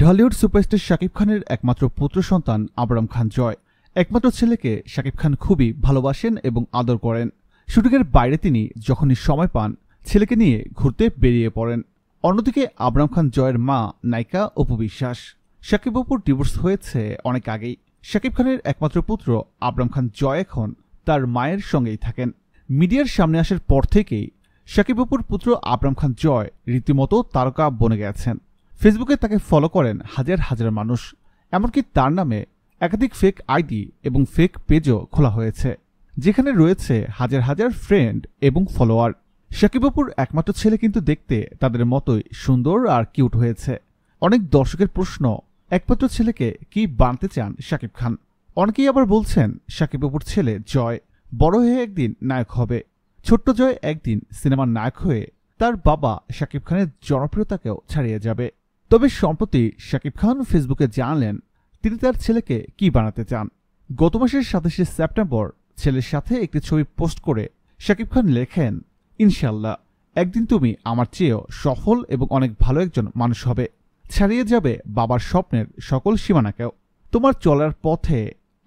ঢলিউড superstar Shakib খানের একমাত্র পুত্র সন্তান আবরাম খান জয় একমাত্র ছেলেকে শাকিব খান খুবই ভালোবাসেন এবং আদর করেন শুটিংয়ের বাইরে তিনি যখনই সময় পান ছেলেকে নিয়ে ঘুরতে বেরিয়ে পড়েন অন্যদিকে আবরাম খান জয়ের মা নায়িকা অপবিশ্বাস শাকিব অপুর ডিভোর্স হয়েছে অনেক আগেই শাকিব খানের একমাত্র পুত্র আবরাম খান জয় এখন তার মায়ের সঙ্গেই থাকেন মিডিয়ার সামনে আসার পর থেকেই শাকিব অপুর পুত্র আবরাম খান জয় রীতিমতো তারকা বনে গেছেন ফেসবুকে তাকে ফলো করেন হাজার হাজার মানুষ এমনকি তার নামে একাধিক ফেক আইডি এবং ফেক পেজও খোলা হয়েছে যেখানে রয়েছে হাজার হাজার ফ্রেন্ড এবং ফলোয়ার শাকিবাপুর একমাত্র ছেলে কিন্তু দেখতে তাদের মতোই সুন্দর আর কিউট হয়েছে অনেক দর্শকের প্রশ্ন একমাত্র ছেলেকে কি বানতে চান শাকিব খান অনেকেই আবার বলছেন শাকিবাপুর ছেলে জয় বড় হয়ে একদিন নায়ক হবে ছোট্ট জয় একদিন সিনেমার নায়ক হয়ে তার বাবা শাকিব খানের জনপ্রিয়তাকেও ছাড়িয়ে যাবে তবে সম্প্রতি শাকিব খান ফেসবুকে জানালেন তিনি তার ছেলেকে কি বানাতে চান গত মাসের সাতাশে সেপ্টেম্বর ছেলের সাথে একটি ছবি পোস্ট করে শাকিব খান লেখেন ইনশাল্লাহ একদিন তুমি আমার চেয়েও সফল এবং অনেক ভালো একজন মানুষ হবে ছাড়িয়ে যাবে বাবার স্বপ্নের সকল সীমানাকেও তোমার চলার পথে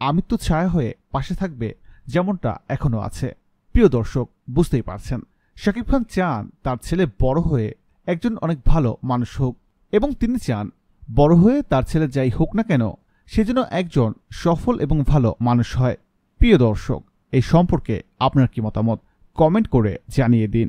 আমি তো ছায়া হয়ে পাশে থাকবে যেমনটা এখনও আছে প্রিয় দর্শক বুঝতেই পারছেন শাকিব খান চান তার ছেলে বড় হয়ে একজন অনেক ভালো মানুষ হোক এবং তিনি চান বড় হয়ে তার ছেলে যাই হোক না কেন সে যেন একজন সফল এবং ভালো মানুষ হয় প্রিয় দর্শক এই সম্পর্কে আপনার কি মতামত কমেন্ট করে জানিয়ে দিন